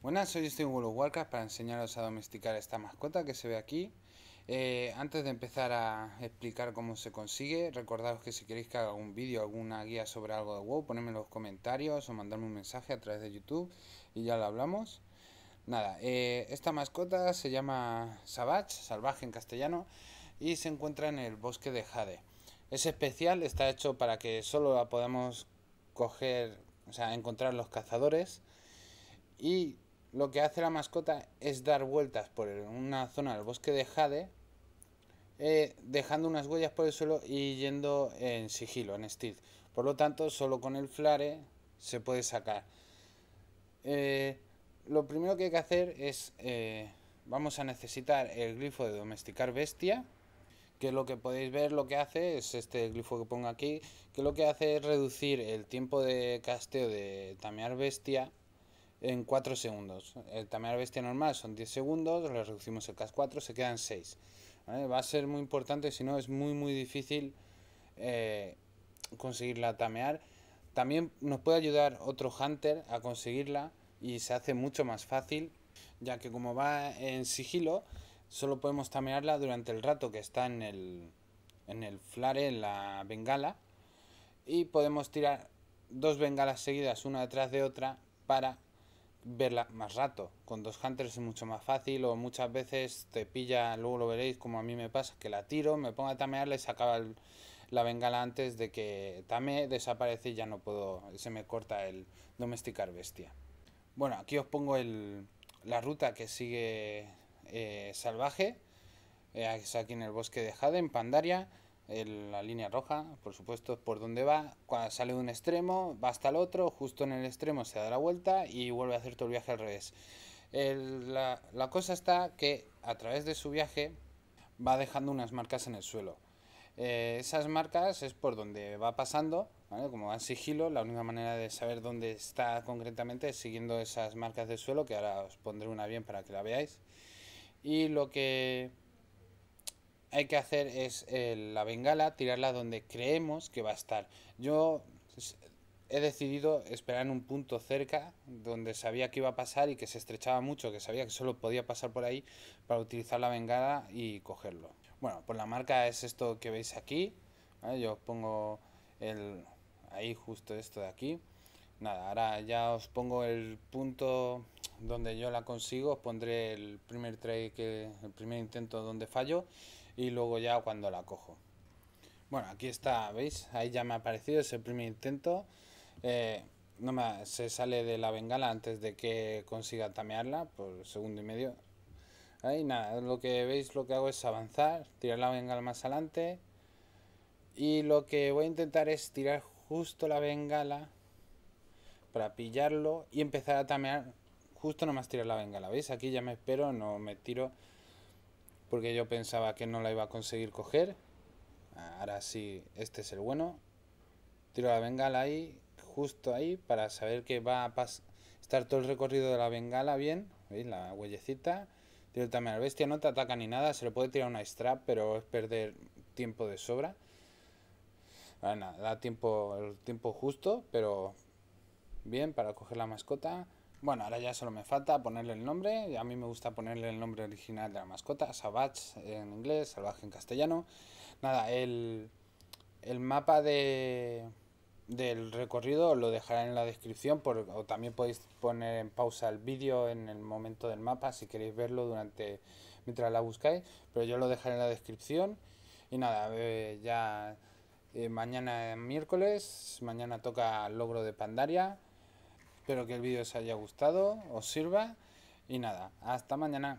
Buenas, soy estoy en para enseñaros a domesticar esta mascota que se ve aquí. Eh, antes de empezar a explicar cómo se consigue, recordaros que si queréis que haga algún vídeo, alguna guía sobre algo de WoW, ponedme en los comentarios o mandadme un mensaje a través de YouTube y ya lo hablamos. Nada, eh, esta mascota se llama Savage, salvaje en castellano, y se encuentra en el bosque de Jade. Es especial, está hecho para que solo la podamos coger, o sea, encontrar los cazadores. Y lo que hace la mascota es dar vueltas por una zona del bosque de Jade, eh, dejando unas huellas por el suelo y yendo en sigilo, en stealth. Por lo tanto, solo con el flare se puede sacar. Eh, lo primero que hay que hacer es... Eh, vamos a necesitar el glifo de domesticar bestia que lo que podéis ver lo que hace es este glifo que pongo aquí, que lo que hace es reducir el tiempo de casteo de tamear bestia en 4 segundos. El eh, tamear bestia normal son 10 segundos, le reducimos el CAS 4, se quedan 6. Va a ser muy importante, si no es muy muy difícil eh, conseguirla tamear. También nos puede ayudar otro Hunter a conseguirla y se hace mucho más fácil, ya que como va en sigilo, solo podemos tamearla durante el rato que está en el, en el flare, en la bengala, y podemos tirar dos bengalas seguidas una detrás de otra para verla más rato. Con dos hunters es mucho más fácil o muchas veces te pilla, luego lo veréis como a mí me pasa, que la tiro, me pongo a tamearla y se acaba la bengala antes de que tame, desaparece y ya no puedo, se me corta el domesticar bestia. Bueno, aquí os pongo el, la ruta que sigue eh, salvaje, eh, es aquí en el bosque de Jade, en Pandaria la línea roja, por supuesto, por donde va, cuando sale de un extremo, va hasta el otro, justo en el extremo se da la vuelta y vuelve a hacer todo el viaje al revés. la, cosa está que a través de su viaje va dejando unas marcas en el suelo. Eh, esas marcas es por donde va pasando, como va en sigilo, la única manera de saber dónde está concretamente es siguiendo esas marcas del suelo, que ahora os pondré una bien para que la veáis. Y lo que hay que hacer es eh, la bengala, tirarla donde creemos que va a estar. Yo he decidido esperar en un punto cerca donde sabía que iba a pasar y que se estrechaba mucho, que sabía que solo podía pasar por ahí para utilizar la bengala y cogerlo. Bueno, pues la marca es esto que veis aquí. Yo os pongo el ahí justo esto de aquí. Nada, ahora ya os pongo el punto donde yo la consigo, os pondré el primer try que el primer intento donde fallo y luego ya cuando la cojo. Bueno, aquí está, ¿veis? Ahí ya me ha aparecido ese primer intento. Eh, no se sale de la bengala antes de que consiga tamearla por segundo y medio. Ahí nada, lo que veis lo que hago es avanzar, tirar la bengala más adelante. Y lo que voy a intentar es tirar justo la bengala para pillarlo y empezar a tamear justo nomás tiro la bengala, ¿veis? Aquí ya me espero, no me tiro porque yo pensaba que no la iba a conseguir coger. Ahora sí, este es el bueno. Tiro la bengala ahí, justo ahí, para saber que va a estar todo el recorrido de la bengala bien. ¿Veis? La huellecita. Tiro también al bestia, no te ataca ni nada. Se le puede tirar una strap, pero es perder tiempo de sobra. bueno da tiempo, el tiempo justo, pero bien para coger la mascota. Bueno, ahora ya solo me falta ponerle el nombre. A mí me gusta ponerle el nombre original de la mascota, Savage en inglés, salvaje en castellano. Nada, el, mapa de, del recorrido lo dejaré en la descripción por, o también podéis poner en pausa el vídeo en el momento del mapa si queréis verlo durante mientras la buscáis. Pero yo lo dejaré en la descripción. Y nada, eh, ya eh, mañana es miércoles, mañana toca logro de Pandaria Espero que el vídeo os haya gustado, os sirva y nada, hasta mañana.